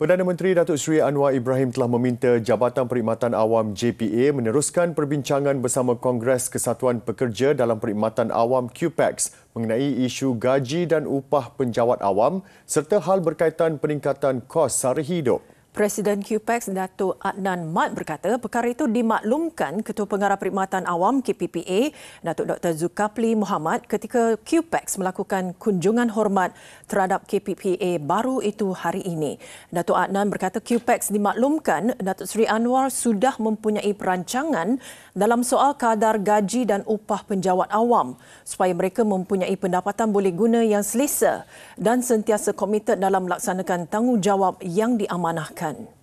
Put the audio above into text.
Perdana Menteri Datuk Seri Anwar Ibrahim telah meminta Jabatan Perkhidmatan Awam JPA meneruskan perbincangan bersama Kongres Kesatuan Pekerja dalam Perkhidmatan Awam QPEX mengenai isu gaji dan upah penjawat awam serta hal berkaitan peningkatan kos sara hidup. Presiden QPEX Datuk Adnan Mat berkata perkara itu dimaklumkan Ketua Pengarah Perkhidmatan Awam KPPA Datuk Dr Zulkapli Muhammad ketika QPEX melakukan kunjungan hormat terhadap KPPA baru itu hari ini. Datuk Adnan berkata QPEX dimaklumkan Datuk Seri Anwar sudah mempunyai perancangan dalam soal kadar gaji dan upah penjawat awam supaya mereka mempunyai pendapatan boleh guna yang selesa dan sentiasa komited dalam melaksanakan tanggungjawab yang diamanahkan können.